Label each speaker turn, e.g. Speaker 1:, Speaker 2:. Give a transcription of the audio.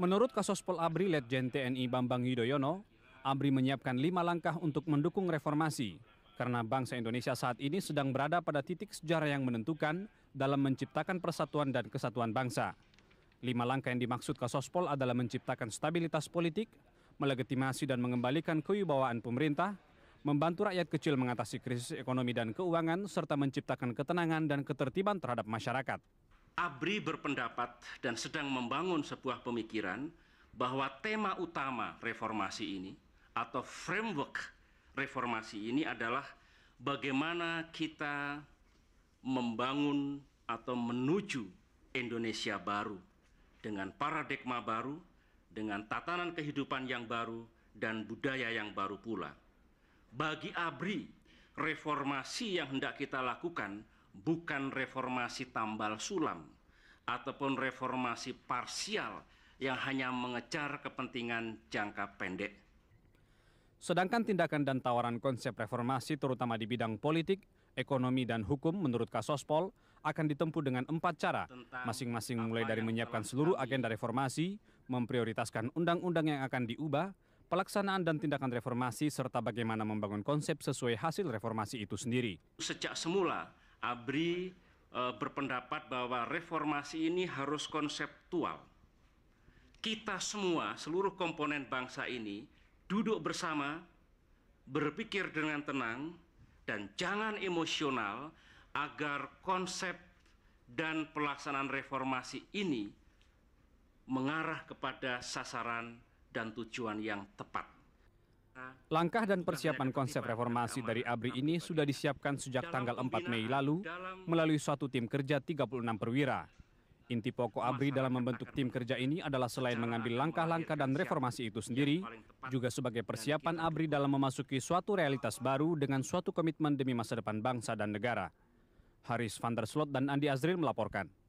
Speaker 1: Menurut Kasospol Abri Letjen TNI Bambang Yudhoyono, Abri menyiapkan lima langkah untuk mendukung reformasi karena bangsa Indonesia saat ini sedang berada pada titik sejarah yang menentukan dalam menciptakan persatuan dan kesatuan bangsa. Lima langkah yang dimaksud Kasospol adalah menciptakan stabilitas politik, melegitimasi dan mengembalikan kewibawaan pemerintah, membantu rakyat kecil mengatasi krisis ekonomi dan keuangan, serta menciptakan ketenangan dan ketertiban terhadap masyarakat.
Speaker 2: Abri berpendapat dan sedang membangun sebuah pemikiran bahwa tema utama reformasi ini atau framework reformasi ini adalah bagaimana kita membangun atau menuju Indonesia baru dengan paradigma baru, dengan tatanan kehidupan yang baru dan budaya yang baru pula. Bagi ABRI, reformasi yang hendak kita lakukan bukan reformasi tambal sulam ataupun reformasi parsial yang hanya mengejar kepentingan jangka pendek.
Speaker 1: Sedangkan tindakan dan tawaran konsep reformasi terutama di bidang politik, ekonomi, dan hukum menurut Kasospol akan ditempuh dengan empat cara, masing-masing mulai dari menyiapkan seluruh agenda reformasi, memprioritaskan undang-undang yang akan diubah, pelaksanaan dan tindakan reformasi, serta bagaimana membangun konsep sesuai hasil reformasi itu sendiri.
Speaker 2: Sejak semula, Abri uh, berpendapat bahwa reformasi ini harus konseptual. Kita semua, seluruh komponen bangsa ini duduk bersama, berpikir dengan tenang, dan jangan emosional agar konsep dan pelaksanaan reformasi ini mengarah kepada sasaran dan tujuan yang tepat.
Speaker 1: Langkah dan persiapan konsep reformasi dari ABRI ini sudah disiapkan sejak tanggal 4 Mei lalu melalui suatu tim kerja 36 perwira. Inti pokok ABRI dalam membentuk tim kerja ini adalah selain mengambil langkah-langkah dan reformasi itu sendiri, juga sebagai persiapan ABRI dalam memasuki suatu realitas baru dengan suatu komitmen demi masa depan bangsa dan negara. Haris van der Slot dan Andi Azril melaporkan.